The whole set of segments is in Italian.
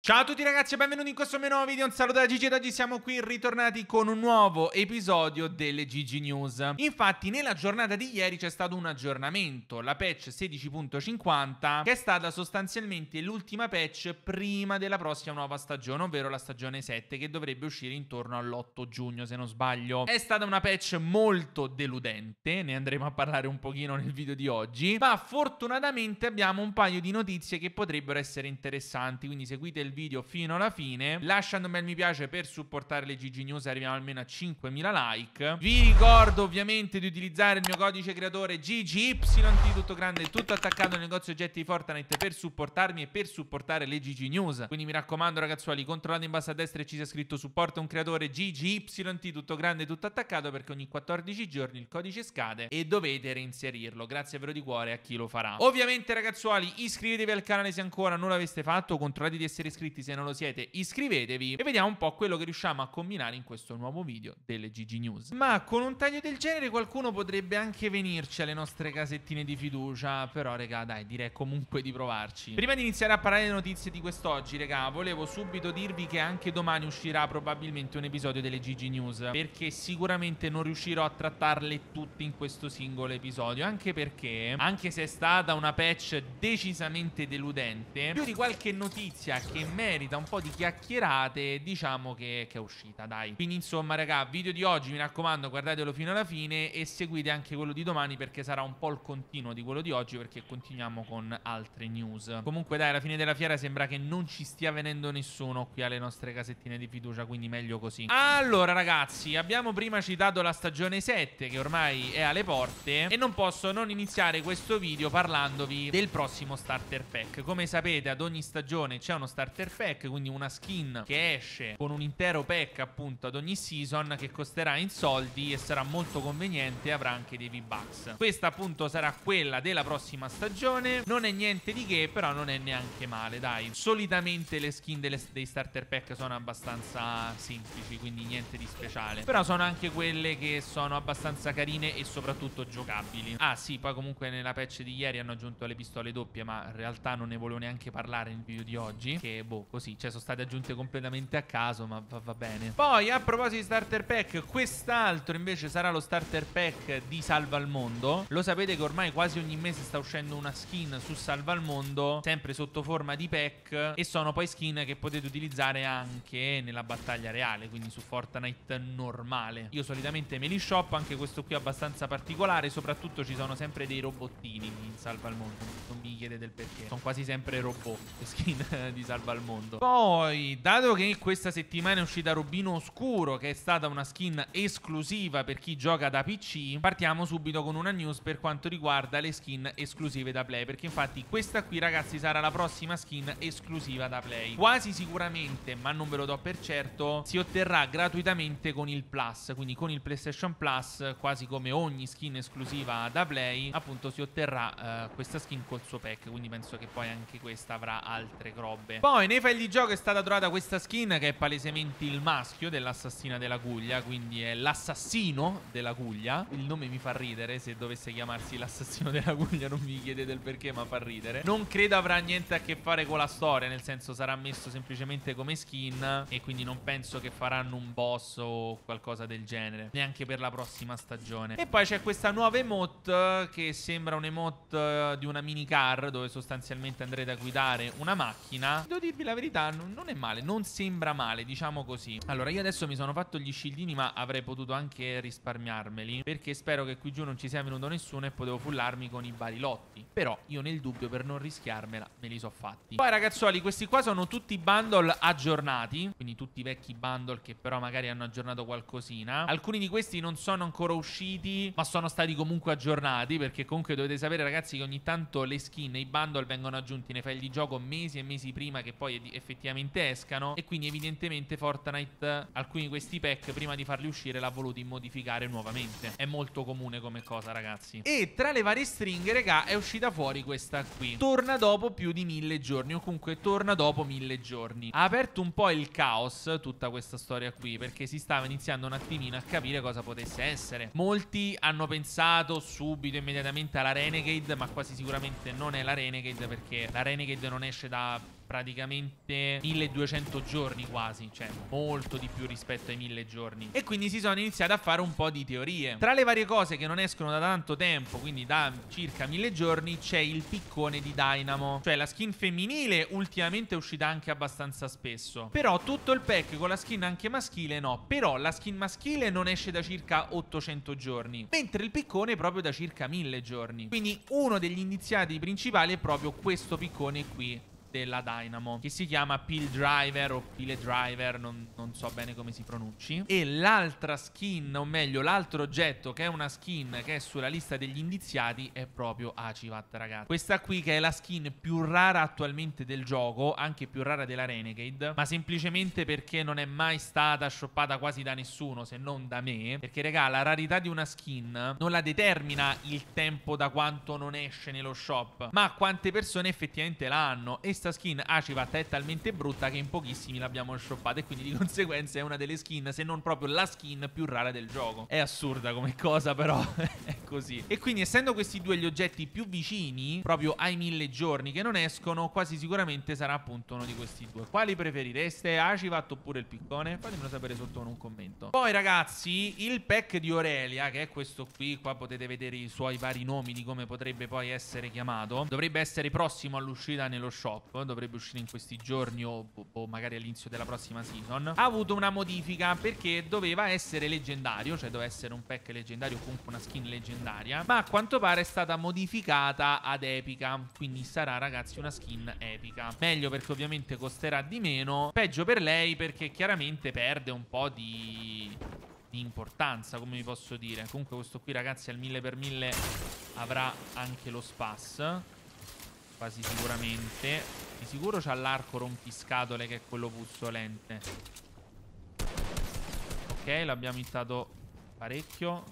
Ciao a tutti ragazzi e benvenuti in questo mio nuovo video, un saluto da Gigi ed oggi siamo qui ritornati con un nuovo episodio delle Gigi News Infatti nella giornata di ieri c'è stato un aggiornamento, la patch 16.50 che è stata sostanzialmente l'ultima patch prima della prossima nuova stagione ovvero la stagione 7 che dovrebbe uscire intorno all'8 giugno se non sbaglio È stata una patch molto deludente, ne andremo a parlare un pochino nel video di oggi Ma fortunatamente abbiamo un paio di notizie che potrebbero essere interessanti quindi seguite il del video fino alla fine. Lasciando un bel mi piace per supportare le GG News, arriviamo almeno a 5.000 like. Vi ricordo ovviamente di utilizzare il mio codice creatore GGYT, tutto grande, tutto attaccato al negozio oggetti di Fortnite per supportarmi e per supportare le GG News. Quindi mi raccomando ragazzuoli, controllate in basso a destra e ci sia scritto supporta un creatore GGYT tutto grande, tutto attaccato perché ogni 14 giorni il codice scade e dovete reinserirlo. Grazie vero di cuore a chi lo farà. Ovviamente ragazzuoli, iscrivetevi al canale se ancora non l'aveste fatto, controllate di essere iscritti iscritti se non lo siete iscrivetevi e vediamo un po' quello che riusciamo a combinare in questo nuovo video delle GG News. Ma con un taglio del genere qualcuno potrebbe anche venirci alle nostre casettine di fiducia, però regà dai direi comunque di provarci. Prima di iniziare a parlare delle notizie di quest'oggi regà volevo subito dirvi che anche domani uscirà probabilmente un episodio delle GG News perché sicuramente non riuscirò a trattarle tutte in questo singolo episodio anche perché anche se è stata una patch decisamente deludente più di qualche notizia che merita un po' di chiacchierate, diciamo che, che, è uscita, dai. Quindi insomma, raga, video di oggi, mi raccomando, guardatelo fino alla fine e seguite anche quello di domani perché sarà un po' il continuo di quello di oggi perché continuiamo con altre news. Comunque dai, alla fine della fiera sembra che non ci stia venendo nessuno qui alle nostre casettine di fiducia, quindi meglio così. Allora ragazzi, abbiamo prima citato la stagione 7 che ormai è alle porte e non posso non iniziare questo video parlandovi del prossimo starter pack. Come sapete ad ogni stagione c'è uno starter starter pack, quindi una skin che esce con un intero pack appunto ad ogni season che costerà in soldi e sarà molto conveniente e avrà anche dei V-Bucks. Questa appunto sarà quella della prossima stagione, non è niente di che però non è neanche male dai. Solitamente le skin delle, dei starter pack sono abbastanza semplici, quindi niente di speciale. Però sono anche quelle che sono abbastanza carine e soprattutto giocabili. Ah sì, poi comunque nella patch di ieri hanno aggiunto le pistole doppie ma in realtà non ne volevo neanche parlare nel video di oggi che boh, così, cioè sono state aggiunte completamente a caso, ma va, va bene. Poi, a proposito di starter pack, quest'altro invece sarà lo starter pack di Salva al Mondo. Lo sapete che ormai quasi ogni mese sta uscendo una skin su Salva al Mondo, sempre sotto forma di pack, e sono poi skin che potete utilizzare anche nella battaglia reale, quindi su Fortnite normale. Io solitamente me li shop, anche questo qui è abbastanza particolare, soprattutto ci sono sempre dei robottini in Salva al Mondo, non mi chiedete il perché, sono quasi sempre robot, le skin di Salva al Mondo al mondo. Poi, dato che questa settimana è uscita Robino Oscuro, che è stata una skin esclusiva per chi gioca da PC, partiamo subito con una news per quanto riguarda le skin esclusive da play, perché infatti questa qui, ragazzi, sarà la prossima skin esclusiva da play. Quasi sicuramente, ma non ve lo do per certo, si otterrà gratuitamente con il Plus, quindi con il PlayStation Plus, quasi come ogni skin esclusiva da play, appunto si otterrà eh, questa skin col suo pack, quindi penso che poi anche questa avrà altre robe. Poi nei file di gioco è stata trovata questa skin che è palesemente il maschio dell'assassina della Guglia, quindi è l'assassino della Guglia. Il nome mi fa ridere, se dovesse chiamarsi l'assassino della Guglia non mi chiedete il perché, ma fa ridere. Non credo avrà niente a che fare con la storia, nel senso sarà messo semplicemente come skin e quindi non penso che faranno un boss o qualcosa del genere, neanche per la prossima stagione. E poi c'è questa nuova emote che sembra un'emote eh, di una minicar dove sostanzialmente andrete a guidare una macchina. Devo dire dirvi la verità, non è male, non sembra male, diciamo così. Allora, io adesso mi sono fatto gli scildini, ma avrei potuto anche risparmiarmeli, perché spero che qui giù non ci sia venuto nessuno e potevo fullarmi con i barilotti. Però io nel dubbio, per non rischiarmela, me li so fatti. Poi, ragazzuoli, questi qua sono tutti bundle aggiornati, quindi tutti i vecchi bundle che però magari hanno aggiornato qualcosina. Alcuni di questi non sono ancora usciti, ma sono stati comunque aggiornati, perché comunque dovete sapere, ragazzi, che ogni tanto le skin e i bundle vengono aggiunti nei file di gioco mesi e mesi prima che poi effettivamente escano. E quindi evidentemente Fortnite alcuni di questi pack prima di farli uscire l'ha voluto modificare nuovamente. È molto comune come cosa ragazzi. E tra le varie stringhe regà, è uscita fuori questa qui. Torna dopo più di mille giorni o comunque torna dopo mille giorni. Ha aperto un po' il caos tutta questa storia qui perché si stava iniziando un attimino a capire cosa potesse essere. Molti hanno pensato subito immediatamente alla Renegade ma quasi sicuramente non è la Renegade perché la Renegade non esce da praticamente 1200 giorni quasi, cioè molto di più rispetto ai 1000 giorni. E quindi si sono iniziati a fare un po' di teorie. Tra le varie cose che non escono da tanto tempo, quindi da circa 1000 giorni, c'è il piccone di Dynamo, cioè la skin femminile ultimamente è uscita anche abbastanza spesso. Però tutto il pack con la skin anche maschile no, però la skin maschile non esce da circa 800 giorni, mentre il piccone proprio da circa 1000 giorni. Quindi uno degli indiziati principali è proprio questo piccone qui della Dynamo che si chiama Pill Driver o Pile Driver, non, non, so bene come si pronunci. E l'altra skin, o meglio l'altro oggetto che è una skin che è sulla lista degli indiziati è proprio Acivat, ragazzi. Questa qui che è la skin più rara attualmente del gioco, anche più rara della Renegade, ma semplicemente perché non è mai stata shoppata quasi da nessuno se non da me, perché regà la rarità di una skin non la determina il tempo da quanto non esce nello shop, ma quante persone effettivamente l'hanno e questa skin Acivat è talmente brutta che in pochissimi l'abbiamo shoppata e quindi di conseguenza è una delle skin, se non proprio la skin più rara del gioco. È assurda come cosa però, così. E quindi essendo questi due gli oggetti più vicini, proprio ai mille giorni che non escono, quasi sicuramente sarà appunto uno di questi due. Quali preferireste? Acivat oppure il piccone? Fatemelo sapere sotto con un commento. Poi ragazzi, il pack di Aurelia, che è questo qui, qua potete vedere i suoi vari nomi di come potrebbe poi essere chiamato, dovrebbe essere prossimo all'uscita nello shop, dovrebbe uscire in questi giorni o, o boh, boh, magari all'inizio della prossima season. Ha avuto una modifica perché doveva essere leggendario, cioè doveva essere un pack leggendario o comunque una skin leggendaria leggendaria, ma a quanto pare è stata modificata ad epica, quindi sarà ragazzi una skin epica. Meglio perché ovviamente costerà di meno, peggio per lei perché chiaramente perde un po' di, di importanza, come vi posso dire. Comunque questo qui ragazzi al 1000 per 1000 avrà anche lo spas quasi sicuramente. Di sicuro c'ha l'arco rompiscatole che è quello puzzolente. Ok, l'abbiamo hittato parecchio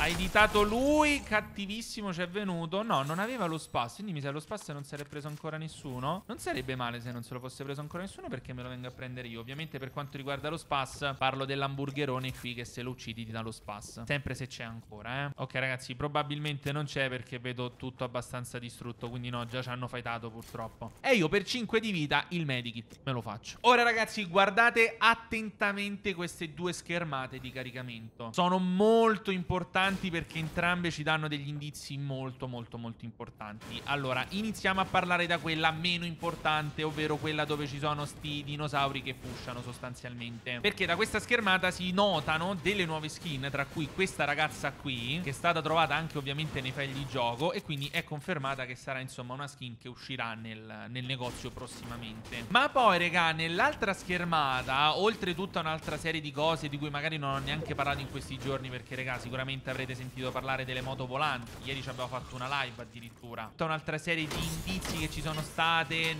ha editato lui, cattivissimo ci è venuto. No, non aveva lo spazio, quindi mi sa lo spazio non sarebbe preso ancora nessuno. Non sarebbe male se non se lo fosse preso ancora nessuno perché me lo vengo a prendere io. Ovviamente per quanto riguarda lo spazio, parlo dell'hamburgerone qui che se lo uccidi ti dà lo spazio. Sempre se c'è ancora, eh. Ok ragazzi, probabilmente non c'è perché vedo tutto abbastanza distrutto, quindi no, già ci hanno fightato purtroppo. E io per 5 di vita il medikit me lo faccio. Ora ragazzi, guardate attentamente queste due schermate di caricamento. Sono molto importanti importanti perché entrambe ci danno degli indizi molto molto molto importanti. Allora, iniziamo a parlare da quella meno importante, ovvero quella dove ci sono sti dinosauri che fusciano sostanzialmente. Perché da questa schermata si notano delle nuove skin, tra cui questa ragazza qui, che è stata trovata anche ovviamente nei file di gioco e quindi è confermata che sarà insomma una skin che uscirà nel, nel negozio prossimamente. Ma poi, regà, nell'altra schermata, oltre tutta un'altra serie di cose di cui magari non ho neanche parlato in questi giorni perché, regà, sicuramente avrete sentito parlare delle moto volanti. Ieri ci abbiamo fatto una live addirittura. Tutta un'altra serie di indizi che ci sono state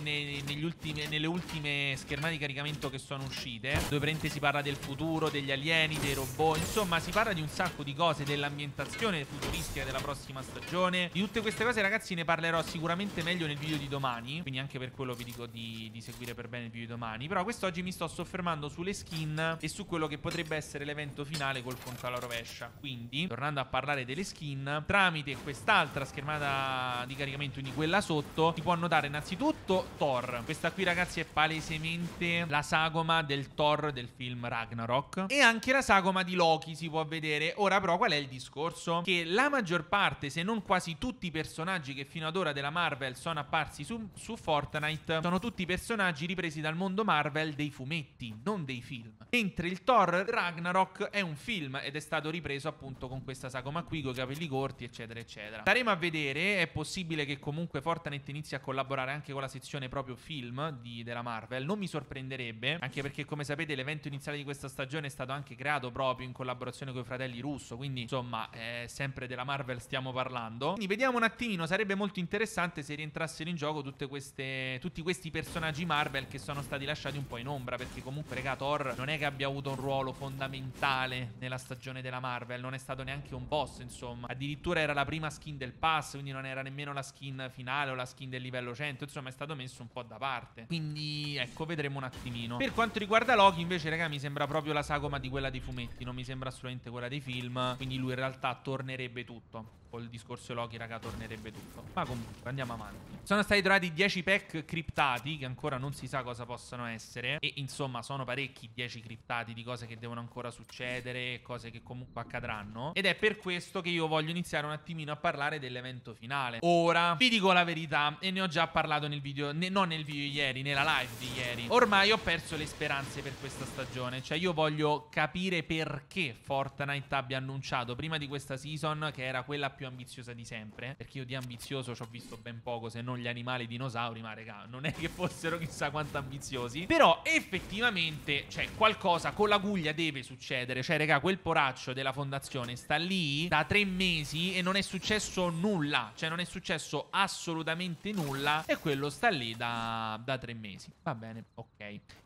ultimi, nelle ultime schermate di caricamento che sono uscite. Dove prende si parla del futuro, degli alieni, dei robot. Insomma, si parla di un sacco di cose, dell'ambientazione futuristica della prossima stagione. Di tutte queste cose, ragazzi, ne parlerò sicuramente meglio nel video di domani. Quindi anche per quello vi dico di, di seguire per bene il video di domani. Però quest'oggi mi sto soffermando sulle skin e su quello che potrebbe essere l'evento finale col conto alla rovescia. Quindi, tornando tornando a parlare delle skin, tramite quest'altra schermata di caricamento, quindi quella sotto, si può notare innanzitutto Thor. Questa qui, ragazzi, è palesemente la sagoma del Thor del film Ragnarok. E anche la sagoma di Loki si può vedere. Ora, però, qual è il discorso? Che la maggior parte, se non quasi tutti i personaggi che fino ad ora della Marvel sono apparsi su, su Fortnite, sono tutti personaggi ripresi dal mondo Marvel dei fumetti, non dei film. Mentre il Thor Ragnarok è un film ed è stato ripreso appunto con questa questa sagoma qui con i capelli corti, eccetera, eccetera. Staremo a vedere, è possibile che comunque Fortanet inizi a collaborare anche con la sezione proprio film di, della Marvel. Non mi sorprenderebbe, anche perché come sapete l'evento iniziale di questa stagione è stato anche creato proprio in collaborazione con i fratelli Russo, quindi insomma è eh, sempre della Marvel stiamo parlando. Quindi vediamo un attimino, sarebbe molto interessante se rientrassero in gioco tutte queste, tutti questi personaggi Marvel che sono stati lasciati un po' in ombra, perché comunque regà Thor non è che abbia avuto un ruolo fondamentale nella stagione della Marvel, non è stato neanche neanche un boss, insomma. Addirittura era la prima skin del pass, quindi non era nemmeno la skin finale o la skin del livello 100, insomma è stato messo un po' da parte. Quindi ecco, vedremo un attimino. Per quanto riguarda Loki, invece, raga, mi sembra proprio la sagoma di quella dei fumetti, non mi sembra assolutamente quella dei film, quindi lui in realtà tornerebbe tutto col discorso Loki, raga, tornerebbe tutto. Ma comunque, andiamo avanti. Sono stati trovati 10 pack criptati, che ancora non si sa cosa possano essere. E insomma, sono parecchi 10 criptati di cose che devono ancora succedere, cose che comunque accadranno. Ed è per questo che io voglio iniziare un attimino a parlare dell'evento finale. Ora, vi dico la verità, e ne ho già parlato nel video, ne, non nel video ieri, nella live di ieri. Ormai ho perso le speranze per questa stagione. Cioè, io voglio capire perché Fortnite abbia annunciato prima di questa season, che era quella più ambiziosa di sempre. Perché io di ambizioso ci ho visto ben poco, se non gli animali dinosauri, ma raga, non è che fossero chissà quanto ambiziosi. Però effettivamente, cioè, qualcosa con l'aguglia deve succedere. Cioè, raga, quel poraccio della fondazione sta lì da tre mesi e non è successo nulla. Cioè, non è successo assolutamente nulla. E quello sta lì da, da tre mesi. Va bene, ok.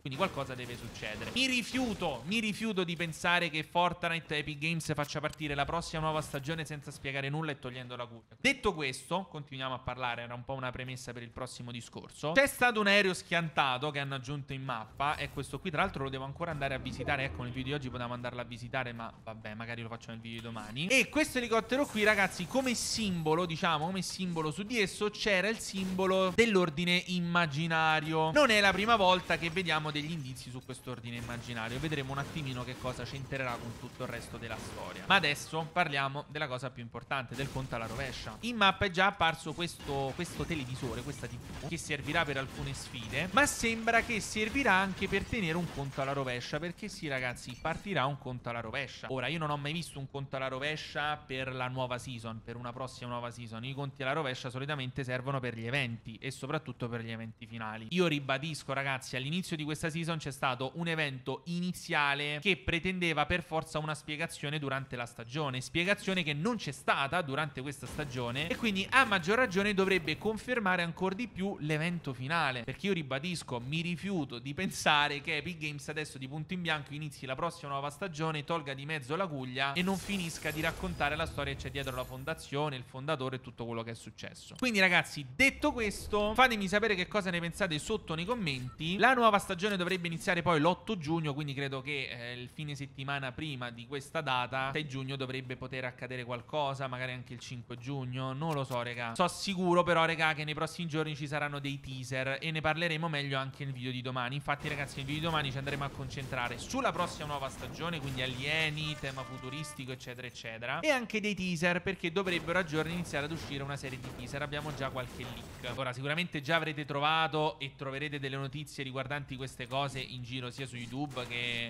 Quindi qualcosa deve succedere. Mi rifiuto, mi rifiuto di pensare che Fortnite Epic Games faccia partire la prossima nuova stagione senza spiegare nulla nulla e togliendo la guglia. Detto questo, continuiamo a parlare, era un po' una premessa per il prossimo discorso. C'è stato un aereo schiantato che hanno aggiunto in mappa e questo qui tra l'altro lo devo ancora andare a visitare, ecco nel video di oggi potevamo andarlo a visitare ma vabbè magari lo faccio nel video di domani. E questo elicottero qui ragazzi come simbolo, diciamo come simbolo su di esso c'era il simbolo dell'ordine immaginario. Non è la prima volta che vediamo degli indizi su quest'ordine immaginario, vedremo un attimino che cosa c'entrerà con tutto il resto della storia. Ma adesso parliamo della cosa più importante parte del conto alla rovescia. In mappa è già apparso questo, questo televisore, questa TV, che servirà per alcune sfide, ma sembra che servirà anche per tenere un conto alla rovescia, perché sì ragazzi, partirà un conto alla rovescia. Ora, io non ho mai visto un conto alla rovescia per la nuova season, per una prossima nuova season. I conti alla rovescia solitamente servono per gli eventi e soprattutto per gli eventi finali. Io ribadisco ragazzi, all'inizio di questa season c'è stato un evento iniziale che pretendeva per forza una spiegazione durante la stagione, spiegazione che non c'è stata durante questa stagione e quindi a maggior ragione dovrebbe confermare ancora di più l'evento finale perché io ribadisco mi rifiuto di pensare che Epic Games adesso di punto in bianco inizi la prossima nuova stagione tolga di mezzo la Guglia e non finisca di raccontare la storia che c'è dietro la fondazione il fondatore e tutto quello che è successo quindi ragazzi detto questo fatemi sapere che cosa ne pensate sotto nei commenti la nuova stagione dovrebbe iniziare poi l'8 giugno quindi credo che eh, il fine settimana prima di questa data 6 giugno dovrebbe poter accadere qualcosa magari anche il 5 giugno? Non lo so, raga. So sicuro però, raga, che nei prossimi giorni ci saranno dei teaser e ne parleremo meglio anche nel video di domani. Infatti, ragazzi, nel video di domani ci andremo a concentrare sulla prossima nuova stagione, quindi alieni, tema futuristico, eccetera, eccetera. E anche dei teaser, perché dovrebbero a giorni iniziare ad uscire una serie di teaser. Abbiamo già qualche leak. Ora, sicuramente già avrete trovato e troverete delle notizie riguardanti queste cose in giro sia su YouTube che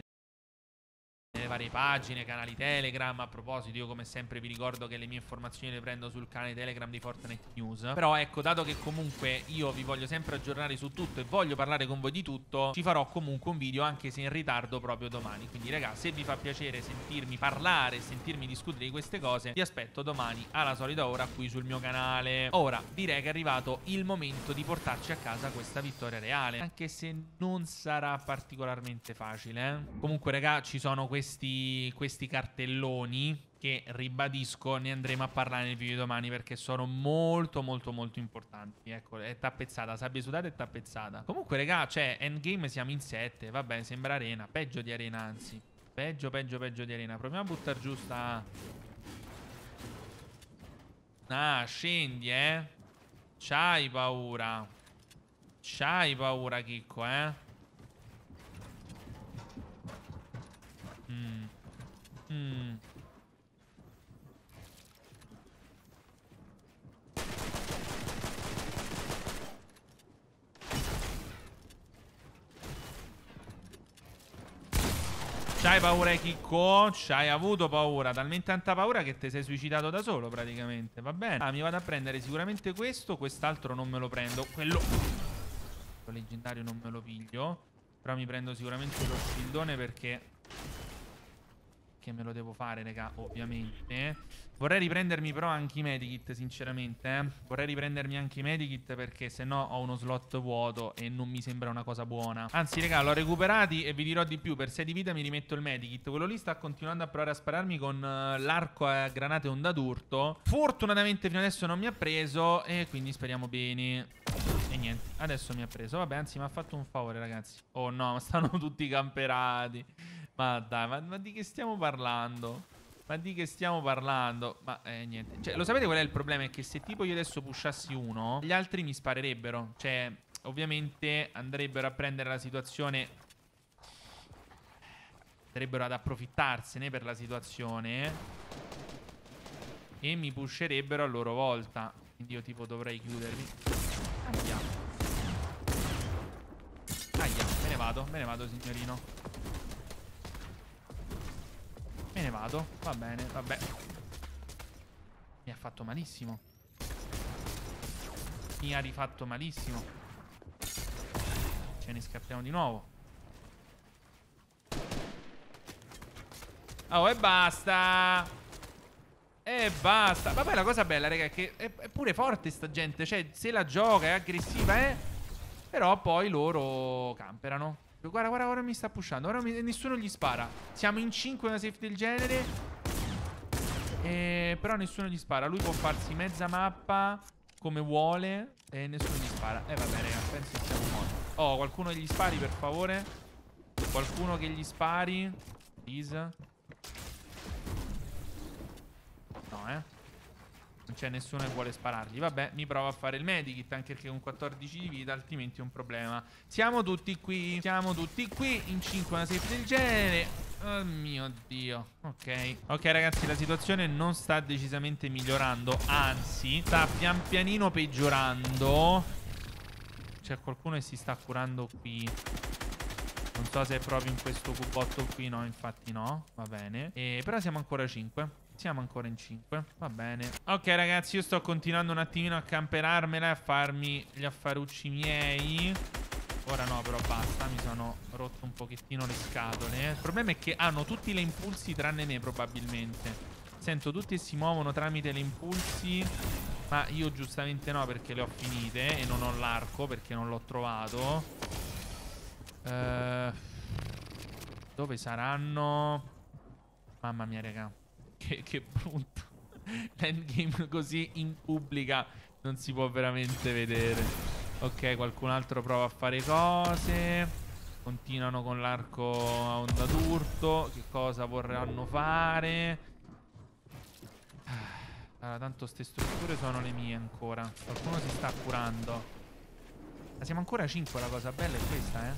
nelle varie pagine, canali Telegram. A proposito, io come sempre vi ricordo che le mie informazioni le prendo sul canale Telegram di Fortnite News. Però ecco, dato che comunque io vi voglio sempre aggiornare su tutto e voglio parlare con voi di tutto, ci farò comunque un video anche se in ritardo proprio domani. Quindi ragazzi, se vi fa piacere sentirmi parlare, sentirmi discutere di queste cose, vi aspetto domani alla solita ora qui sul mio canale. Ora, direi che è arrivato il momento di portarci a casa questa vittoria reale, anche se non sarà particolarmente facile. Eh? Comunque raga, ci sono questi questi, questi cartelloni che ribadisco ne andremo a parlare nel video di domani perché sono molto molto molto importanti ecco è tappezzata sabbia sudata è tappezzata comunque raga cioè endgame siamo in 7 vabbè sembra arena peggio di arena anzi peggio peggio peggio di arena proviamo a buttare giù sta ah scendi eh c'hai paura c'hai paura chicco eh paura ai chicco? Hai avuto paura, talmente tanta paura che ti sei suicidato da solo praticamente, va bene. Ah, mi vado a prendere sicuramente questo, quest'altro non me lo prendo, quello... Quello leggendario non me lo piglio, però mi prendo sicuramente lo scildone perché perché me lo devo fare, raga, ovviamente. Vorrei riprendermi però anche i medikit, sinceramente. Eh. Vorrei riprendermi anche i medikit perché se no ho uno slot vuoto e non mi sembra una cosa buona. Anzi, raga, l'ho recuperati e vi dirò di più. Per 6 di vita mi rimetto il medikit. Quello lì sta continuando a provare a spararmi con uh, l'arco a granate onda d'urto. Fortunatamente fino adesso non mi ha preso e quindi speriamo bene. E niente, adesso mi ha preso. Vabbè, anzi, mi ha fatto un favore, ragazzi. Oh no, stanno tutti camperati. Ma dai, ma, ma, di che stiamo parlando? Ma di che stiamo parlando? Ma eh, niente. Cioè, lo sapete qual è il problema? È che se tipo io adesso pushassi uno, gli altri mi sparerebbero. Cioè, ovviamente andrebbero a prendere la situazione... Andrebbero ad approfittarsene per la situazione. E mi pusherebbero a loro volta. Quindi io tipo dovrei chiuderli. Aia. Aia, me ne vado, me ne vado signorino. Me ne vado. Va bene, vabbè. Mi ha fatto malissimo. Mi ha rifatto malissimo. Ce ne scappiamo di nuovo. Oh, e basta. E basta. Vabbè, la cosa bella, raga, è che è, è pure forte sta gente. Cioè, se la gioca, è aggressiva, eh. Però poi loro camperano. Guarda, guarda, ora mi sta pushando. Ora mi... nessuno gli spara. Siamo in 5 una safe del genere. E... Però nessuno gli spara. Lui può farsi mezza mappa come vuole. E nessuno gli spara. E eh, vabbè, raga, penso che siamo morti. Oh, qualcuno che gli spari, per favore. Qualcuno che gli spari. Please. Non c'è nessuno che vuole sparargli. Vabbè, mi provo a fare il medikit anche perché con 14 di vita, altrimenti è un problema. Siamo tutti qui. Siamo tutti qui in 5 una safe del genere. Oh mio dio Ok Ok ragazzi la situazione non sta decisamente migliorando Anzi sta pian pianino peggiorando C'è qualcuno che si sta curando qui non so se è proprio in questo cubotto qui, no, infatti no, va bene. E, però siamo ancora 5. Siamo ancora in 5 Va bene Ok ragazzi io sto continuando un attimino a camperarmela E A farmi gli affarucci miei Ora no però basta Mi sono rotto un pochettino le scatole Il problema è che hanno tutti le impulsi Tranne me probabilmente Sento tutti si muovono tramite le impulsi Ma io giustamente no Perché le ho finite E non ho l'arco perché non l'ho trovato uh, Dove saranno Mamma mia raga che, che brutto. L'endgame così in pubblica non si può veramente vedere. Ok, qualcun altro prova a fare cose. Continuano con l'arco a onda d'urto. Che cosa vorranno fare? Ah, allora, tanto queste strutture sono le mie ancora. Qualcuno si sta curando. Ma siamo ancora a 5, la cosa bella è questa, eh.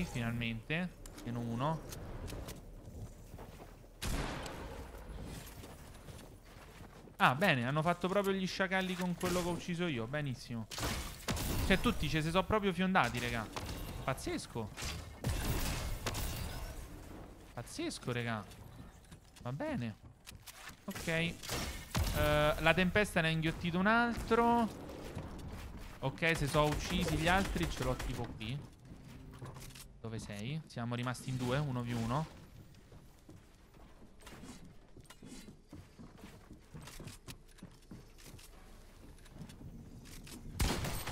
Ok, finalmente. Meno uno. Ah, bene, hanno fatto proprio gli sciacalli con quello che ho ucciso io. Benissimo. Cioè, tutti ci cioè, si sono proprio fiondati, raga. Pazzesco. Pazzesco, raga. Va bene. Ok. Uh, la tempesta ne ha inghiottito un altro. Ok, se sono uccisi gli altri, ce l'ho tipo qui. Dove sei? Siamo rimasti in due, 1v1.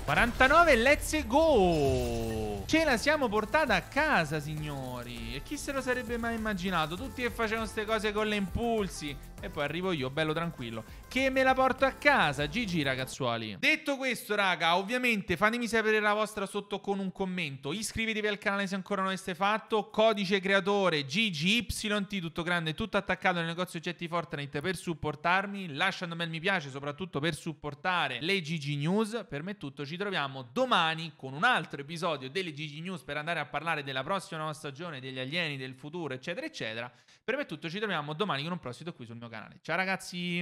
Quarantanove, let's go! Ce la siamo portata a casa, signori. E chi se lo sarebbe mai immaginato? Tutti che facevano queste cose con le impulsi. E poi arrivo io, bello tranquillo. Che me la porto a casa. GG, ragazzuoli. Detto questo, raga, ovviamente fatemi sapere la vostra sotto con un commento. Iscrivetevi al canale se ancora non l'aveste fatto. Codice creatore GGYT, tutto grande, tutto attaccato nel negozio oggetti Fortnite per supportarmi. Lasciando un bel mi piace, soprattutto per supportare le GG News. Per me è tutto. Ci troviamo domani con un altro episodio delle Gigi News per andare a parlare della prossima nuova stagione, degli alieni, del futuro, eccetera, eccetera. Per me è tutto, ci troviamo domani con un prossimo qui sul mio canale. Ciao ragazzi!